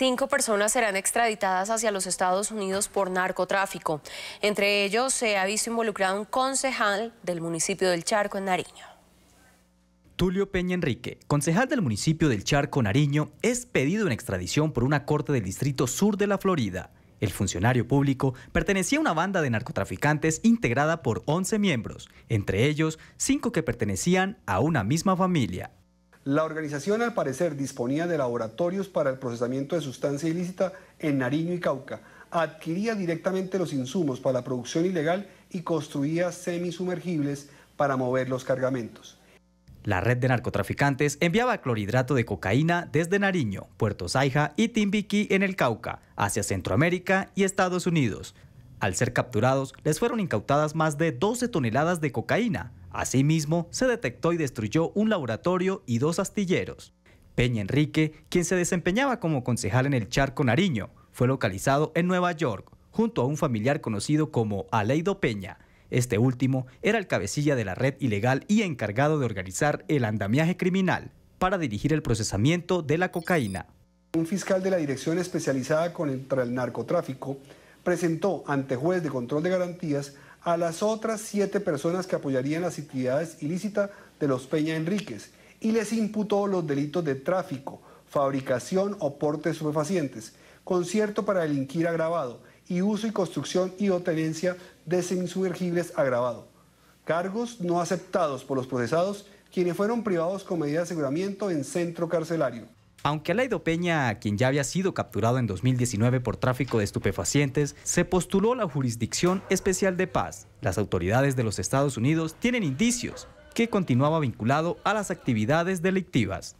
Cinco personas serán extraditadas hacia los Estados Unidos por narcotráfico. Entre ellos se ha visto involucrado un concejal del municipio del Charco en Nariño. Tulio Peña Enrique, concejal del municipio del Charco Nariño, es pedido en extradición por una corte del Distrito Sur de la Florida. El funcionario público pertenecía a una banda de narcotraficantes integrada por 11 miembros, entre ellos cinco que pertenecían a una misma familia. La organización al parecer disponía de laboratorios para el procesamiento de sustancia ilícita en Nariño y Cauca, adquiría directamente los insumos para la producción ilegal y construía semisumergibles para mover los cargamentos. La red de narcotraficantes enviaba clorhidrato de cocaína desde Nariño, Puerto Saija y Timbiquí en el Cauca, hacia Centroamérica y Estados Unidos. Al ser capturados, les fueron incautadas más de 12 toneladas de cocaína, Asimismo, se detectó y destruyó un laboratorio y dos astilleros. Peña Enrique, quien se desempeñaba como concejal en el Charco Nariño, fue localizado en Nueva York junto a un familiar conocido como Aleido Peña. Este último era el cabecilla de la red ilegal y encargado de organizar el andamiaje criminal para dirigir el procesamiento de la cocaína. Un fiscal de la Dirección Especializada contra el Narcotráfico presentó ante juez de control de garantías a las otras siete personas que apoyarían las actividades ilícitas de los Peña Enríquez y les imputó los delitos de tráfico, fabricación o porte de superfacientes, concierto para delinquir agravado y uso y construcción y o de semisubergibles agravado. Cargos no aceptados por los procesados, quienes fueron privados con medida de aseguramiento en centro carcelario. Aunque Alaido Peña, quien ya había sido capturado en 2019 por tráfico de estupefacientes, se postuló la Jurisdicción Especial de Paz, las autoridades de los Estados Unidos tienen indicios que continuaba vinculado a las actividades delictivas.